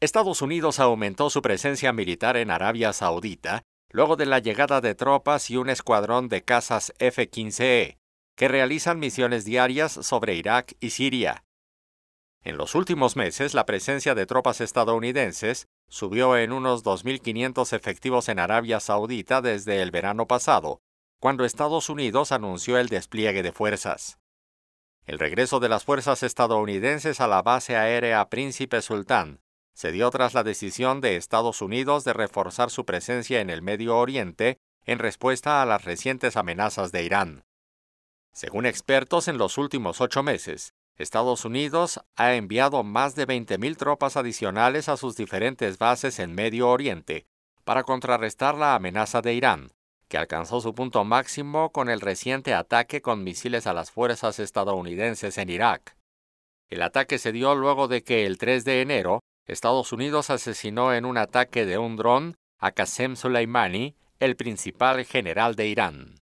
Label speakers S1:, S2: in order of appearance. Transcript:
S1: Estados Unidos aumentó su presencia militar en Arabia Saudita luego de la llegada de tropas y un escuadrón de cazas F-15E, e, que realizan misiones diarias sobre Irak y Siria. En los últimos meses, la presencia de tropas estadounidenses subió en unos 2.500 efectivos en Arabia Saudita desde el verano pasado, cuando Estados Unidos anunció el despliegue de fuerzas. El regreso de las fuerzas estadounidenses a la base aérea Príncipe Sultán se dio tras la decisión de Estados Unidos de reforzar su presencia en el Medio Oriente en respuesta a las recientes amenazas de Irán. Según expertos, en los últimos ocho meses, Estados Unidos ha enviado más de 20.000 tropas adicionales a sus diferentes bases en Medio Oriente para contrarrestar la amenaza de Irán, que alcanzó su punto máximo con el reciente ataque con misiles a las fuerzas estadounidenses en Irak. El ataque se dio luego de que el 3 de enero Estados Unidos asesinó en un ataque de un dron a Qasem Soleimani, el principal general de Irán.